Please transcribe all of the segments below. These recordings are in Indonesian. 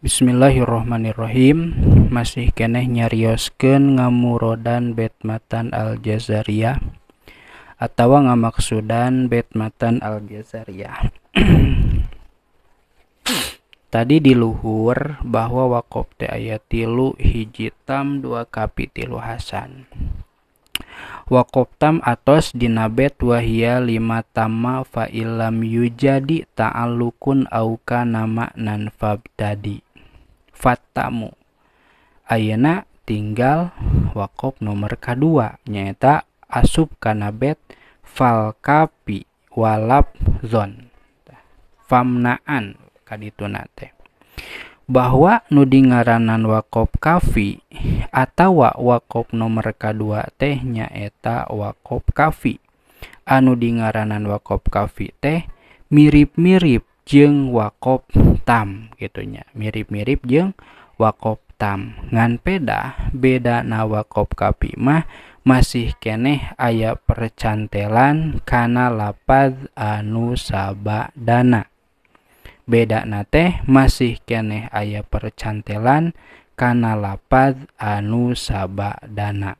Bismillahirrahmanirrahim masih keneh nyariosken ngamurodan Betmatan Aljazaria atau ngamaksudan Betmatan Aljazaria tadi diluhur bahwa wakop te ayat tilu dua kapi tilu hasan wakoptam atas atos dinabet wahia lima tama fa'ilam yujadi ta'alukun auka nama nanfab tadi fatamu ayana tinggal wakop nomor k nyaeta asup kana bet falkapi walap zon famnaan kaditu nate bahwa nudi ngaranan wakop kafi atau wakop nomor k K2 teh nyaeta wakop kafi anu di ngaranan wakop kafi teh mirip-mirip jeng wakop tam gitunya mirip-mirip jeng wakop tam ngan peda beda na wakop kapi mah masih keneh aya percantelan kana lapad anu sabak dana beda na masih keneh aya percantelan kana lapad anu sabak dana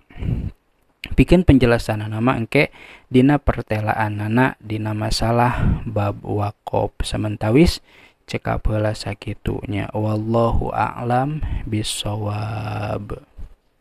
bikin penjelasan nama engke dina pertelaan nana dina masalah bab wakop sementawis cekap heula sakitunya wallahu a'lam bisawab